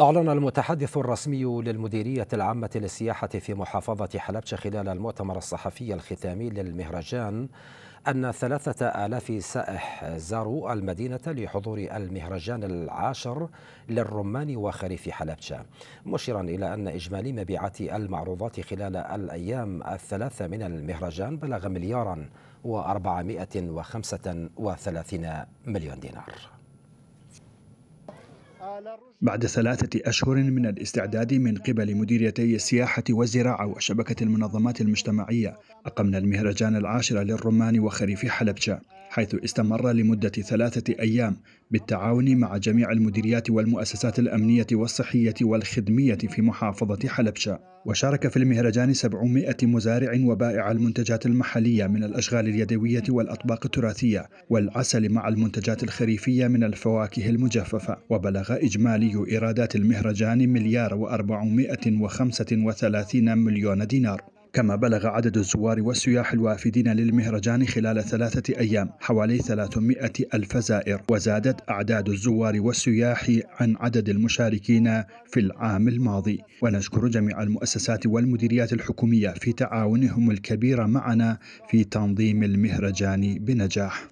أعلن المتحدث الرسمي للمديرية العامة للسياحة في محافظة حلبشة خلال المؤتمر الصحفي الختامي للمهرجان أن ثلاثة آلاف سائح زاروا المدينة لحضور المهرجان العاشر للرمان وخريف حلبشة مشيرا إلى أن إجمالي مبيعات المعروضات خلال الأيام الثلاثة من المهرجان بلغ مليارا وأربعمائة وخمسة وثلاثين مليون دينار بعد ثلاثة أشهر من الاستعداد من قبل مديريتي السياحة والزراعة وشبكة المنظمات المجتمعية أقمنا المهرجان العاشر للرمان وخريف حلبجة حيث استمر لمدة ثلاثة أيام بالتعاون مع جميع المديريات والمؤسسات الأمنية والصحية والخدمية في محافظة حلبشة وشارك في المهرجان 700 مزارع وبائع المنتجات المحلية من الأشغال اليدوية والأطباق التراثية والعسل مع المنتجات الخريفية من الفواكه المجففة وبلغ إجمالي إيرادات المهرجان مليار و435 مليون دينار كما بلغ عدد الزوار والسياح الوافدين للمهرجان خلال ثلاثة أيام حوالي 300 ألف زائر وزادت أعداد الزوار والسياح عن عدد المشاركين في العام الماضي ونشكر جميع المؤسسات والمديريات الحكومية في تعاونهم الكبير معنا في تنظيم المهرجان بنجاح